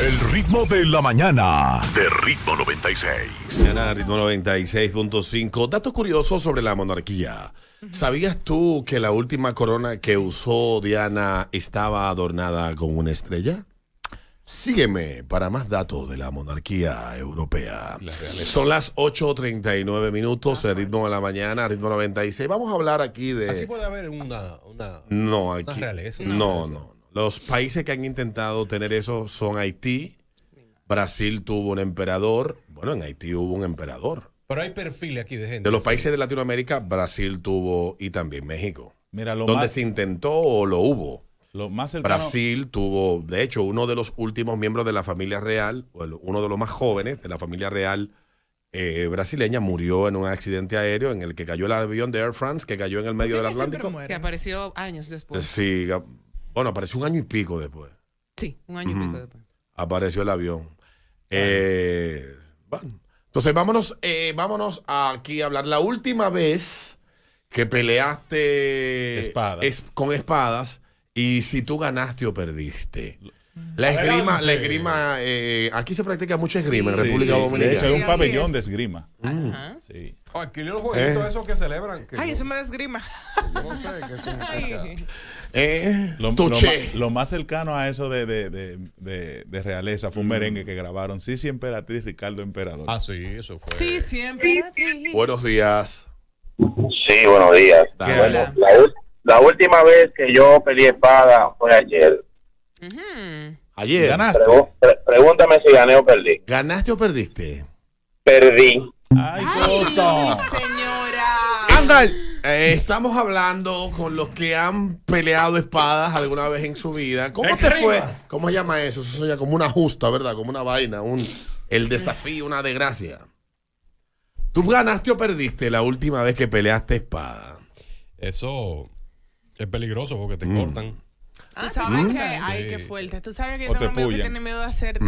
El ritmo de la mañana. De ritmo 96. Mañana, ritmo 96.5. Datos curiosos sobre la monarquía. ¿Sabías tú que la última corona que usó Diana estaba adornada con una estrella? Sígueme para más datos de la monarquía europea. Son las 8.39 minutos, el ritmo de la mañana, ritmo 96. Vamos a hablar aquí de... Aquí puede haber una... no, aquí... no, no. Los países que han intentado tener eso son Haití, Brasil tuvo un emperador, bueno, en Haití hubo un emperador. Pero hay perfiles aquí de gente. De los países de Latinoamérica, Brasil tuvo y también México. Mira, lo donde se intentó o lo hubo. Lo más cercano, Brasil tuvo, de hecho, uno de los últimos miembros de la familia real, uno de los más jóvenes de la familia real eh, brasileña, murió en un accidente aéreo en el que cayó el avión de Air France, que cayó en el medio del Atlántico. Que apareció años después. Sí, bueno, apareció un año y pico después. Sí, un año y pico después. Apareció el avión. Eh, bueno. Entonces, vámonos, eh, vámonos aquí a hablar. La última vez que peleaste con espadas y si tú ganaste o perdiste. La esgrima, la este, esgrima eh, aquí se practica mucha esgrima en República Dominicana. es un pabellón de esgrima. Ajá. Mm. Sí. los jueguitos eh. esos que celebran. Ay, eso me da esgrima. no sé qué Eh, Lo, más, cercano a eso de, de- de- de- realeza fue un mm. merengue que grabaron Sisi Emperatriz, Ricardo Emperador. Ah, sí, eso fue. Sí, Emperatriz. Buenos días. Sí, buenos días. Dale. La última vez que yo peleé espada fue ayer. Ayer. ¿Ganaste? pregúntame si gané o perdí. ¿Ganaste o perdiste? Perdí. ¡Ay, Ay señora! ¡Ándale! Eh, estamos hablando con los que han peleado espadas alguna vez en su vida. ¿Cómo te fue? ¿Cómo se llama eso? Eso sería como una justa, ¿verdad? Como una vaina, un el desafío, una desgracia. ¿Tú ganaste o perdiste la última vez que peleaste espada? Eso es peligroso porque te mm. cortan. Ah, ¿Tú sabes que, ay, qué fuerte. Tú sabes que yo tengo tienen miedo de hacer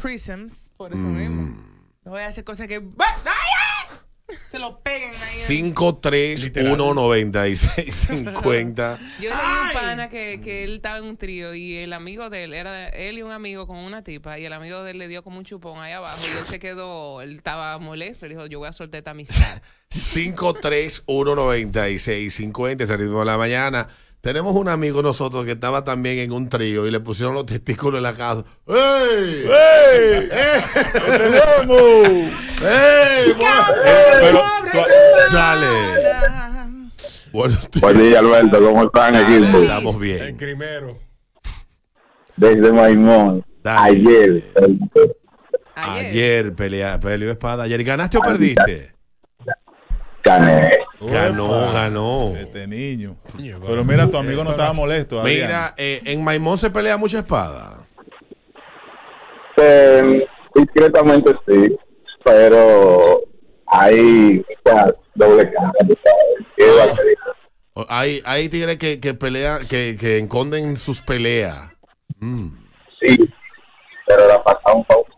prisms, por eso mismo. Mm. No voy a hacer cosas que. Se lo peguen ahí. 5319650. Yo leí un pana que, él estaba en un trío y el amigo de él, era él y un amigo con una tipa, y el amigo de él le dio como un chupón ahí abajo y él se quedó, él estaba molesto, le dijo, yo voy a soltar esta amistad. 5319650, 96 ritmo de la mañana. Tenemos un amigo nosotros que estaba también en un trío y le pusieron los testículos en la casa. ¡Ey! ¡Ey! ¡Ey! ¡Eh! ¡Ey! ¡Eh! Pero, dale. Buen día, Alberto. ¿Cómo están, equipo? Estamos bien. En primero. Desde Maimón. Ayer. Ayer, peleó espada. Ayer ganaste o perdiste? Gané. Ganó, ganó. Este niño. Pero mira, tu amigo no estaba molesto. Mira, eh, en Maimón se pelea mucha espada. Eh, discretamente sí pero hay doble cara. hay, hay tigres que, que que, enconden sus peleas. Mm. Sí, pero la pasaron fabulosa.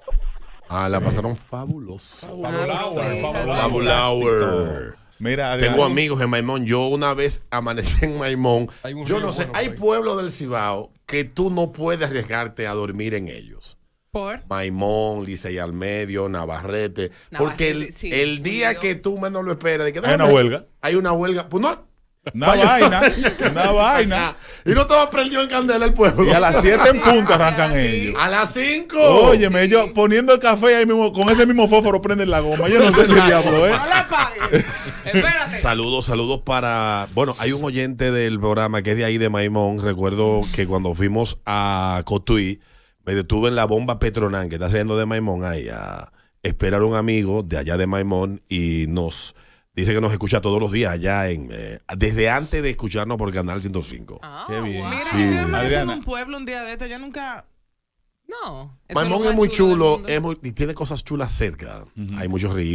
Ah, la pasaron fabulosa. Eh, tengo amigos en Maimón. Yo una vez amanecí en Maimón. Yo no sé, hay pueblos del Cibao que tú no puedes arriesgarte a dormir en ellos. Maimón, Licey al medio, Navarrete. porque el, día que tú menos lo esperas, hay una huelga. Hay una huelga. Pues no. Una vaina, una vaina. Y no estaba prendido en candela el pueblo. Y a las 7 en punto arrancan ellos. A las 5. Óyeme, poniendo el café ahí mismo, con ese mismo fósforo prenden la goma. Yo no sé el diablo, ¿eh? Espérate. Saludos, saludos para. Bueno, hay un oyente del programa que es de ahí de Maimón. Recuerdo que cuando fuimos a Cotuí me detuve en la bomba Petronan que está saliendo de Maimón, ahí, a esperar a un amigo de allá de Maimón y nos dice que nos escucha todos los días allá en eh, desde antes de escucharnos por Canal 105. Ah, Qué bien. Mira, me en un pueblo un día de esto, yo nunca no. Maimón es, muy chulo, y tiene cosas chulas cerca. Hay muchos ríos.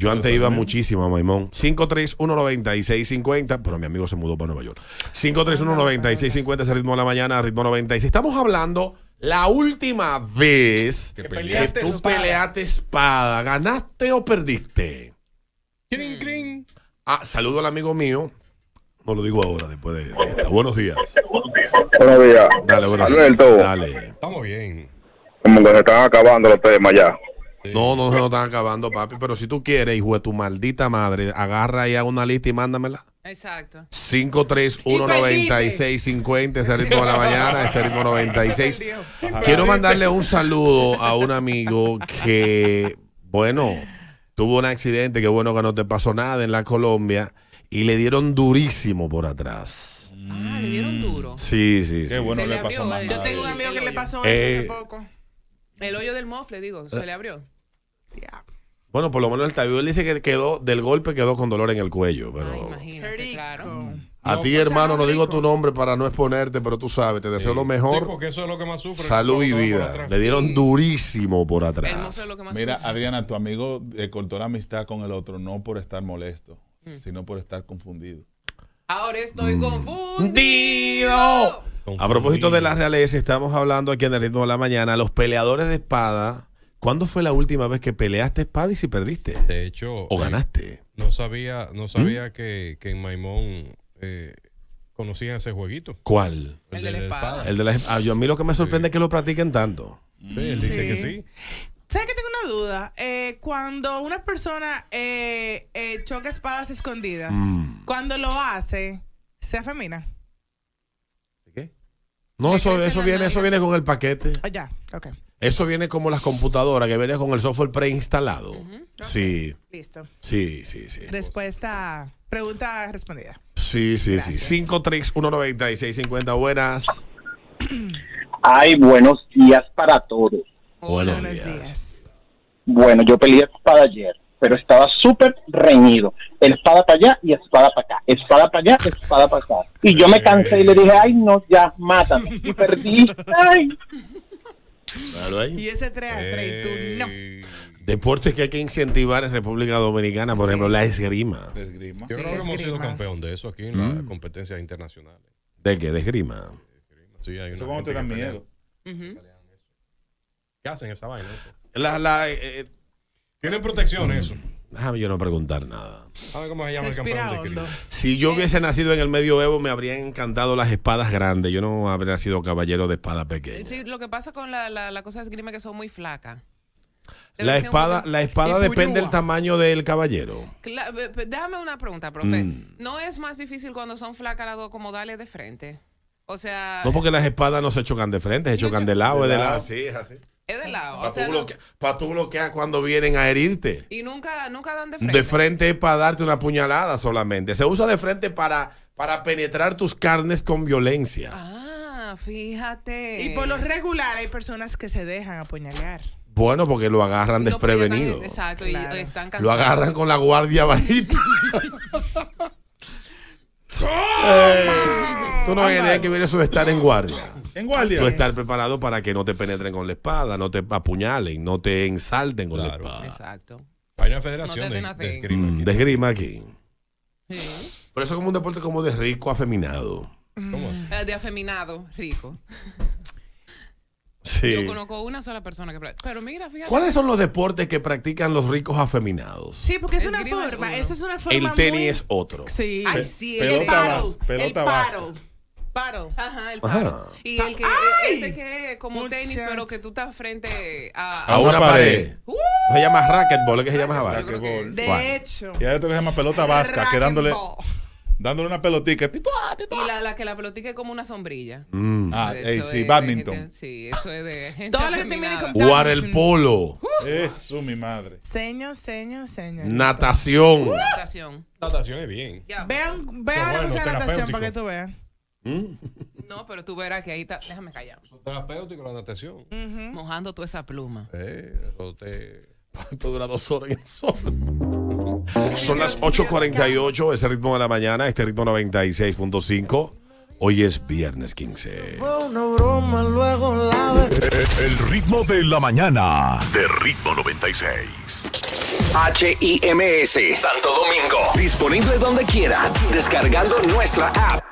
Yo antes iba muchísimo a Maimón. 5319650, pero mi amigo se mudó para Nueva York. 5319650 es ritmo de la mañana, ritmo 96. Estamos hablando la última vez que, peleaste espada. ¿Ganaste o perdiste? Hmm. Ah, saludo al amigo mío. No lo digo ahora, después de esta. Buenos días. Buenos días. Dale, Estamos bien. Como que se están acabando los temas ya. No, no se nos están acabando, papi. Pero si tú quieres, hijo de tu maldita madre, agarra ahí a una lista y mándamela. Exacto. 5319650, ese ritmo a la mañana, este ritmo 96. Quiero mandarle un saludo a un amigo que, bueno, tuvo un accidente, Que bueno que no te pasó nada en la Colombia, y le dieron durísimo por atrás. Ah, le dieron mm. duro. Sí, sí, sí. Qué bueno le, pasó eh, Yo tengo un amigo que le pasó eso hace eh. poco. El hoyo del mofle, digo, se le abrió. Bueno, por lo menos el tabio, él dice que quedó, del golpe quedó con dolor en el cuello. Pero... Ay, A ti, pues, hermano, no digo tu nombre para no exponerte, pero tú sabes, te deseo lo mejor. Porque eso es lo que más sufre. Salud y vida. Le dieron durísimo por atrás. Mira, Adriana, tu amigo eh, cortó la amistad con el otro no por estar molesto, mm. sino por estar confundido. Ahora estoy mm. confundido. A propósito de las realeza, estamos hablando aquí en el ritmo de la mañana. Los peleadores de espada. ¿Cuándo fue la última vez que peleaste espada y si perdiste? De hecho. ¿O eh, ganaste? No sabía, no sabía ¿Mm? que, que, en Maimón eh, conocían ese jueguito. ¿Cuál? El, de, la espada. El de a, ah, yo, a mí lo que me sorprende es que lo practiquen tanto. él dice que sí. ¿Sabes que tengo una duda? Eh, cuando una persona eh, eh, choca espadas escondidas, mm. cuando lo hace, ¿se afemina? ¿Qué? No, eso, eso, viene, eso viene con el paquete. Ah, ya, ok. Eso viene como las computadoras, que viene con el software preinstalado. Sí. Listo. Sí, sí, sí. Respuesta, pregunta respondida. Sí, sí, sí. 5 tricks, seis 50. Buenas. Ay, buenos días para todos. Buenos, días. Bueno, yo peleé espada ayer, pero estaba súper reñido. Espada para allá y espada para acá. Espada para allá, espada para acá. Y yo me cansé y le dije, ay, no, ya, mátame. Y perdí. Ay. Y ese 3 a 3 tú no. Deportes que hay que incentivar en República Dominicana, por ejemplo, la esgrima. esgrima. Yo creo que hemos sido campeón de eso aquí en las mm. competencias internacionales. ¿De qué? ¿De esgrima? Sí, eso cuando te da miedo. Uh ¿Qué hacen esa vaina? Eh, eh, ¿Tienen protección mm. eso? Déjame yo no preguntar nada. Si yo eh. hubiese nacido en el medioevo, me habrían encantado las espadas grandes. Yo no habría sido caballero de espada pequeña. Sí, lo que pasa con la, la, la cosa de es que son muy flacas. La espada, la espada depende del tamaño del caballero. déjame una pregunta, profe. Mm. ¿No es más difícil cuando son flacas las dos como darle de frente? O sea. No, porque las espadas no se chocan de frente, se chocan de lado, de lado. Así, así de mm. lado. Para tú, bloquea, cuando vienen a herirte. Y nunca, dan de frente. De frente es para darte una puñalada solamente. Se usa de frente para, para penetrar tus carnes con violencia. Ah, fíjate. Y por lo regular hay personas que se dejan apuñalar. Bueno, porque lo agarran desprevenido. exacto, y están Lo agarran con la guardia bajita. tú no tienes que ver eso de estar en guardia. En guardia. Tú estar preparado para que no te penetren con la espada, no te apuñalen, no te ensalten con la espada. Exacto. Hay una federación de, mm, de, esgrima aquí. De aquí. Sí. Pero eso es como un deporte como de rico afeminado. ¿Cómo es? Eh, de afeminado, rico. Sí. Yo conozco una sola persona que practica. Pero mira, fíjate. ¿Cuáles son los deportes que practican los ricos afeminados? Sí, porque es, una forma. es una forma. El tenis es otro. Sí. Ay, sí, el paro, el paro. Paro Ajá, el paro Y el que, e, este que es como tenis, pero que tú estás frente a, a, una, pared. ¡Uh! se llama racquetball, es que se llama racquetball. de hecho. Y a otro que se llama pelota vasca, que dándole dándole una pelotica. Ah, y ah. la, la, que la pelotica es como una sombrilla. Mm. Ah, eso sí, badminton. sí, eso es de gente. Toda la Jugar el polo. Uh. eso, mi madre. Seño, seño, seño. Natación. Natación. Natación es bien. Vean Vean, vean so, de natación para que tú veas. No, pero tú verás que ahí está. Déjame callar. Son la natación. Mojando toda esa pluma. Eh, eso dura dos horas en el sol. Son las 8.48, ese ritmo de la mañana, este ritmo 96.5. Hoy es viernes 15. Una broma, luego la... Eh, eh, eh, el ritmo de la mañana. De ritmo 96. HIMS, Santo Domingo. Disponible donde quiera, descargando nuestra app.